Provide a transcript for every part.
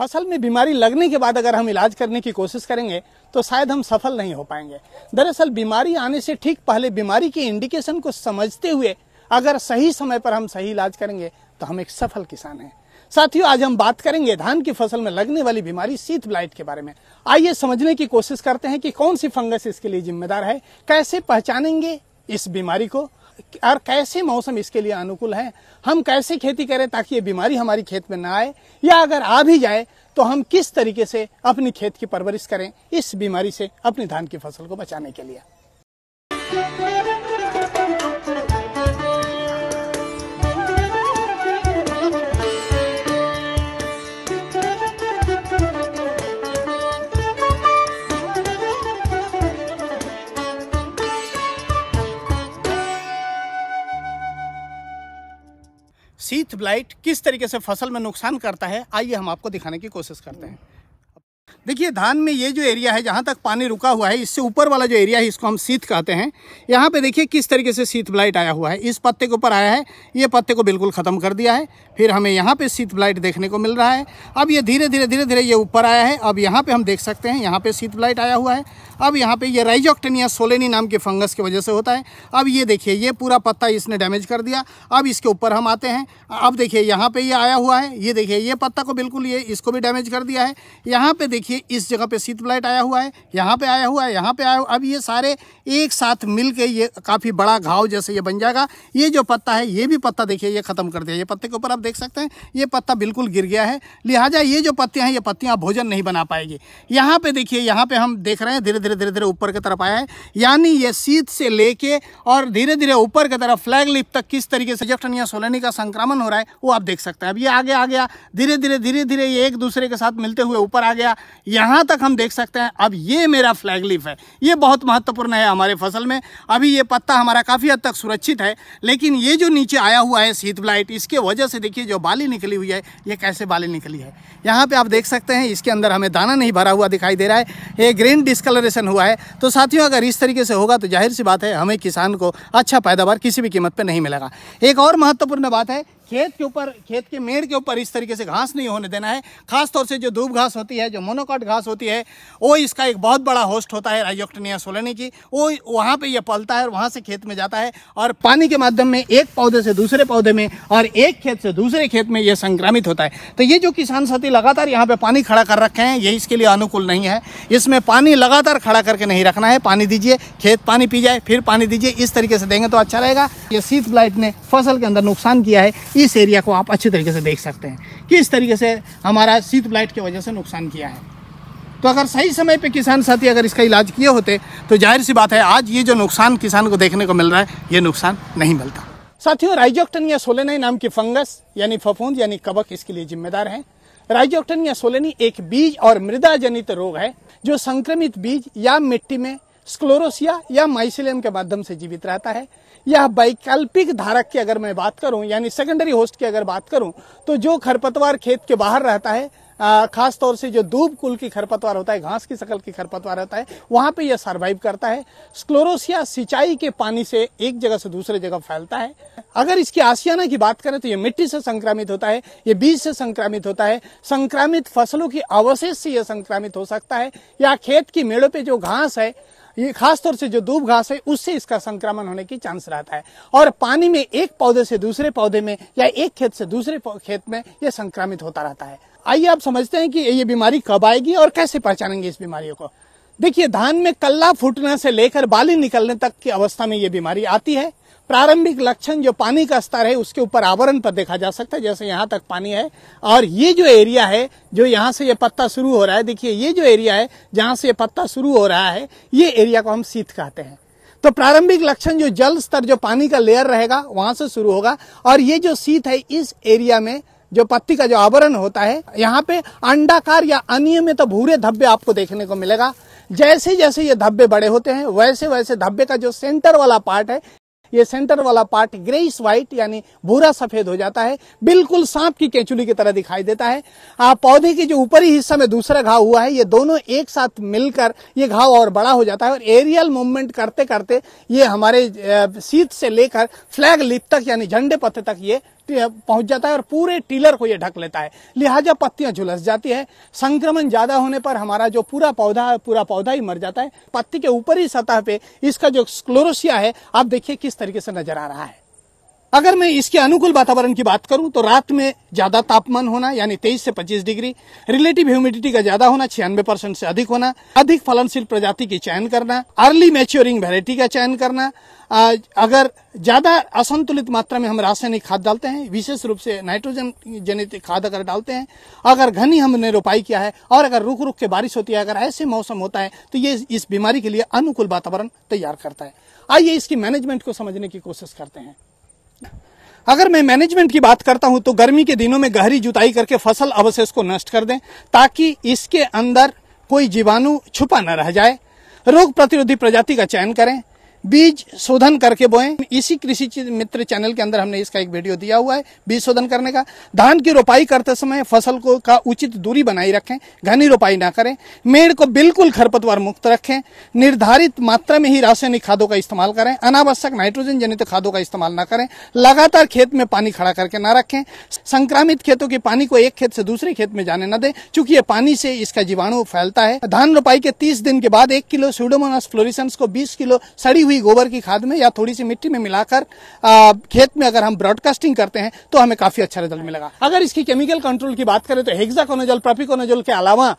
फसल में बीमारी लगने के बाद अगर हम इलाज करने की कोशिश करेंगे तो शायद हम सफल नहीं हो पाएंगे दरअसल बीमारी आने से ठीक पहले बीमारी के इंडिकेशन को समझते हुए अगर सही समय पर हम सही इलाज करेंगे तो हम एक सफल किसान हैं साथियों आज हम बात करेंगे धान की फसल में लगने वाली बीमारी सीत ब्लाइट के बारे में आइए समझने की कोशिश करते हैं कि कौन सी फंगस इसके लिए जिम्मेदार है कैसे पहचानेंगे इस बीमारी को और कैसे मौसम इसके लिए अनुकूल है हम कैसे खेती करें ताकि ये बीमारी हमारी खेत में ना आए या अगर आ भी जाए तो हम किस तरीके से अपनी खेत की परवरिश करें इस बीमारी से अपनी धान की फसल को बचाने के लिए ब्लाइट किस तरीके से फसल में नुकसान करता है आइए हम आपको दिखाने की कोशिश करते हैं देखिए धान में ये जो एरिया है जहाँ तक पानी रुका हुआ है इससे ऊपर वाला जो एरिया है इसको हम शीत कहते हैं यहाँ पे देखिए किस तरीके से शीत ब्लाइट आया हुआ है इस पत्ते के ऊपर आया है ये पत्ते को बिल्कुल ख़त्म कर दिया है फिर हमें यहाँ पे शीत ब्लाइट देखने को मिल रहा है अब ये धीरे धीरे धीरे धीरे ये ऊपर आया है अब यहाँ पर हम देख सकते हैं यहाँ पर शीत ब्लाइट आया हुआ है अब यहाँ पर ये राइजोक्टेनिया सोलेनी नाम के फंगस की वजह से होता है अब ये देखिए ये पूरा पत्ता इसने डैमेज कर दिया अब इसके ऊपर हम आते हैं अब देखिए यहाँ पर ये आया हुआ है ये देखिए ये पत्ता को बिल्कुल ये इसको भी डैमेज कर दिया है यहाँ पर देखिए इस जगह पे सीत ब्लाइट आया हुआ है यहाँ पे आया हुआ है यहाँ पे आया हुआ अब ये सारे एक साथ मिल के ये काफ़ी बड़ा घाव जैसे ये बन जाएगा ये जो पत्ता है ये भी पत्ता देखिए ये ख़त्म कर दिया ये पत्ते के ऊपर आप देख सकते हैं ये पत्ता बिल्कुल गिर गया है लिहाजा ये जो पत्तियाँ हैं ये पत्तियाँ भोजन नहीं बना पाएगी यहाँ पर देखिए यहाँ पर हम देख रहे हैं धीरे धीरे धीरे धीरे ऊपर की तरफ आया है यानी ये सीत से ले और धीरे धीरे ऊपर की तरफ फ्लैग लिप तक किस तरीके से या सोलनी का संक्रमण हो रहा है वो आप देख सकते हैं अब ये आगे आ गया धीरे धीरे धीरे धीरे ये एक दूसरे के साथ मिलते हुए ऊपर आ गया यहाँ तक हम देख सकते हैं अब ये मेरा फ्लैग लीफ है ये बहुत महत्वपूर्ण है हमारे फसल में अभी ये पत्ता हमारा काफ़ी हद तक सुरक्षित है लेकिन ये जो नीचे आया हुआ है सीत ब्लाइट इसके वजह से देखिए जो बाली निकली हुई है ये कैसे बाली निकली है यहाँ पर आप देख सकते हैं इसके अंदर हमें दाना नहीं भरा हुआ दिखाई दे रहा है ये ग्रीन डिस्कलरेशन हुआ है तो साथियों अगर इस तरीके से होगा तो जाहिर सी बात है हमें किसान को अच्छा पैदावार किसी भी कीमत पर नहीं मिलेगा एक और महत्वपूर्ण बात है खेत के ऊपर खेत के मेड़ के ऊपर इस तरीके से घास नहीं होने देना है खासतौर से जो धूप घास होती है जो मोनोकॉट घास होती है वो इसका एक बहुत बड़ा होस्ट होता है राइजोक्टनिया सोलनी की वो वहाँ पर यह पलता है और वहाँ से खेत में जाता है और पानी के माध्यम में एक पौधे से दूसरे पौधे में और एक खेत से दूसरे खेत में ये संक्रमित होता है तो ये जो किसान साथी लगातार यहाँ पर पानी खड़ा कर रखे हैं ये इसके लिए अनुकूल नहीं है इसमें पानी लगातार खड़ा करके नहीं रखना है पानी दीजिए खेत पानी पी जाए फिर पानी दीजिए इस तरीके से देंगे तो अच्छा रहेगा ये सीथ ब्लाइट ने फसल के अंदर नुकसान किया है इस एरिया को आप अच्छे तरीके से देख सकते हैं कि इस तरीके से हमारा शीत ब्लाइट की वजह से नुकसान किया है तो अगर सही समय पे किसान साथी अगर इसका इलाज किए होते तो जाहिर सी बात है आज ये जो नुकसान किसान को देखने को मिल रहा है ये नुकसान नहीं मिलता साथियों राइजोक्टन या सोलेनाई नाम की फंगस यानी फफूंद यानी कबक इसके लिए जिम्मेदार है राइजोक्टन या सोलेनी एक बीज और मृदा जनित रोग है जो संक्रमित बीज या मिट्टी में स्क्लोरोसिया या माइसिलियम के माध्यम से जीवित रहता है या वैकल्पिक धारक की अगर मैं बात करूं यानी सेकेंडरी होस्ट की अगर बात करूं तो जो खरपतवार खेत के बाहर रहता है खास तौर से जो दूब कुल की खरपतवार होता है घास की शकल की खरपतवार रहता है वहां पे यह सरवाइव करता है स्क्लोरोसिया सिंचाई के पानी से एक जगह से दूसरे जगह फैलता है अगर इसकी आसियाना की बात करें तो ये मिट्टी से संक्रमित होता है ये बीज से संक्रमित होता है संक्रामित फसलों की अवशेष से यह संक्रमित हो सकता है या खेत की मेड़ों पे जो घास है ये खासतौर से जो दूब घास है उससे इसका संक्रमण होने की चांस रहता है और पानी में एक पौधे से दूसरे पौधे में या एक खेत से दूसरे खेत में यह संक्रमित होता रहता है आइए आप समझते हैं कि ये बीमारी कब आएगी और कैसे पहचानेंगे इस बीमारियों को देखिए धान में कल्ला फूटने से लेकर बाली निकलने तक की अवस्था में ये बीमारी आती है प्रारंभिक लक्षण जो पानी का स्तर है उसके ऊपर आवरण पर देखा जा सकता है जैसे यहाँ तक पानी है और ये जो एरिया है जो यहाँ से ये पत्ता शुरू हो रहा है देखिए ये जो एरिया है जहाँ से ये पत्ता शुरू हो रहा है ये एरिया को हम शीत कहते हैं तो प्रारंभिक लक्षण जो जल स्तर जो पानी का लेयर रहेगा वहां से शुरू होगा और ये जो शीत है इस एरिया में जो पत्ती का जो आवरण होता है यहाँ पे अंडाकार या अनियमित तो भूरे धब्बे आपको देखने को मिलेगा जैसे जैसे ये धब्बे बड़े होते हैं वैसे वैसे धब्बे का जो सेंटर वाला पार्ट है ये सेंटर वाला पार्ट ग्रेस व्हाइट यानी भूरा सफेद हो जाता है बिल्कुल सांप की कैचुली की तरह दिखाई देता है आप पौधे के जो ऊपरी हिस्सा में दूसरा घाव हुआ है ये दोनों एक साथ मिलकर ये घाव और बड़ा हो जाता है और एरियल मूवमेंट करते करते ये हमारे सीट से लेकर फ्लैग लिप तक यानी झंडे पत्ते तक ये पहुंच जाता है और पूरे टीलर को यह ढक लेता है लिहाजा पत्तियां झुलस जाती है संक्रमण ज्यादा होने पर हमारा जो पूरा पौधा पूरा पौधा ही मर जाता है पत्ती के ऊपरी सतह पे इसका जो क्लोरोसिया है आप देखिए किस तरीके से नजर आ रहा है अगर मैं इसके अनुकूल वातावरण की बात करूं तो रात में ज्यादा तापमान होना यानी 23 से 25 डिग्री रिलेटिव ह्यूमिडिटी का ज्यादा होना छियानवे परसेंट से अधिक होना अधिक फलनशील प्रजाति की चयन करना अर्ली मैच्योरिंग वेराइटी का चयन करना अगर ज्यादा असंतुलित मात्रा में हम रासायनिक खाद डालते हैं विशेष रूप से नाइट्रोजन जनित खाद अगर डालते हैं अगर घनी हमने रोपाई किया है और अगर रुक रुक के बारिश होती है अगर ऐसे मौसम होता है तो ये इस बीमारी के लिए अनुकूल वातावरण तैयार करता है आइए इसकी मैनेजमेंट को समझने की कोशिश करते हैं अगर मैं मैनेजमेंट की बात करता हूं तो गर्मी के दिनों में गहरी जुताई करके फसल अवशेष को नष्ट कर दें ताकि इसके अंदर कोई जीवाणु छुपा न रह जाए रोग प्रतिरोधी प्रजाति का चयन करें बीज शोधन करके बोएं इसी कृषि मित्र चैनल के अंदर हमने इसका एक वीडियो दिया हुआ है बीज शोधन करने का धान की रोपाई करते समय फसल को का उचित दूरी बनाई रखें घनी रोपाई ना करें मेड़ को बिल्कुल खरपतवार मुक्त रखें निर्धारित मात्रा में ही रासायनिक खादों का इस्तेमाल करें अनावश्यक नाइट्रोजन जनित खादों का इस्तेमाल ना करें लगातार खेत में पानी खड़ा करके ना रखें संक्रमित खेतों के पानी को एक खेत से दूसरे खेत में जाने न दें चूंकि ये पानी से इसका जीवाणु फैलता है धान रोपाई के तीस दिन के बाद एक किलो सूडोमोनास फ्लोरिस को बीस किलो सड़ी हुई गोबर की खाद में या थोड़ी सी मिट्टी में मिलाकर खेत में अगर हम ब्रॉडकास्टिंग करते हैं तो हमें काफी अच्छा रिजल्ट मिलेगा अगर इसकी केमिकल कंट्रोल की बात करें तो हेक्साकोनाजोल प्रापिकोनाजोल के अलावा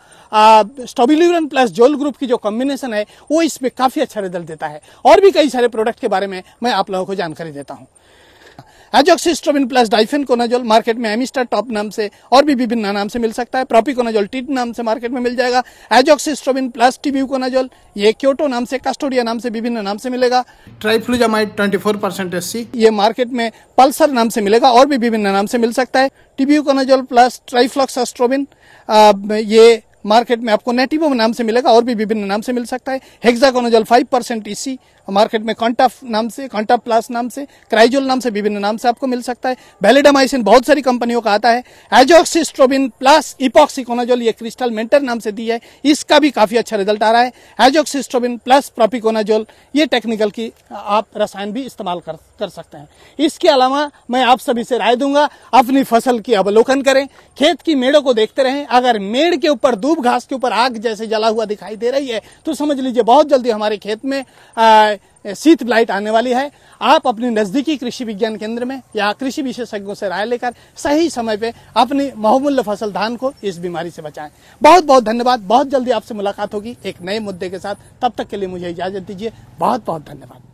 स्टोबिलन प्लस जोल ग्रुप की जो कॉम्बिनेशन है वो इसमें काफी अच्छा रिजल्ट देता है और भी कई सारे प्रोडक्ट के बारे में मैं आप लोगों को जानकारी देता हूँ था एजोक्सिस्ट्रोबिन प्लस डाइफिन कोनाजोल मार्केट में एमिस्टर टॉप नाम से और भी विभिन्न नाम से मिल सकता है प्रोपिकोनाजोल टीट नाम से मार्केट में मिल जाएगा एजोक्सिस्ट्रोबिन प्लस टीबी कोनाजोल ये क्योटो नाम से कस्टोडिया नाम से विभिन्न नाम से मिलेगा thifluzamide twenty four percent S C ये मार्केट में पल्सर नाम से मिलेगा और भी विभिन्न नाम से मिल सकता है टीबी कोनाजोल प्लस ट्राइफ्लॉक्सास्ट्रोबिन ये मार्केट में आपको नेटिवो नाम से मिलेगा और भी विभिन्न नाम से मिल सकता है हेक्साकोनाजोल फाइव परसेंट इसी मार्केट में कॉन्टाफ नाम से कॉन्टाफ प्लस नाम से क्राइजोल नाम से विभिन्न नाम से आपको मिल सकता है वेलेडामाइसिन बहुत सारी कंपनियों का आता है एजोक्सिस्ट्रोबिन प्लस इपोक्सिकोनाजोल ये क्रिस्टल मेंटर नाम से दी है इसका भी काफ़ी अच्छा रिजल्ट आ रहा है एजोक्सिस्ट्रोबिन प्लस प्रोपिकोनाजोल ये टेक्निकल की आप रसायन भी इस्तेमाल कर कर सकते हैं इसके अलावा मैं आप सभी से राय दूंगा अपनी फसल की अवलोकन करें खेत की मेड़ों को देखते रहें अगर मेड़ के ऊपर दूब घास के ऊपर आग जैसे जला हुआ दिखाई दे रही है तो समझ लीजिए बहुत जल्दी हमारे खेत में आ, शीत लाइट आने वाली है आप अपने नजदीकी कृषि विज्ञान केंद्र में या कृषि विशेषज्ञों से राय लेकर सही समय पे अपनी बहुमूल्य फसल धान को इस बीमारी से बचाएं बहुत बहुत धन्यवाद बहुत जल्दी आपसे मुलाकात होगी एक नए मुद्दे के साथ तब तक के लिए मुझे इजाजत दीजिए बहुत बहुत धन्यवाद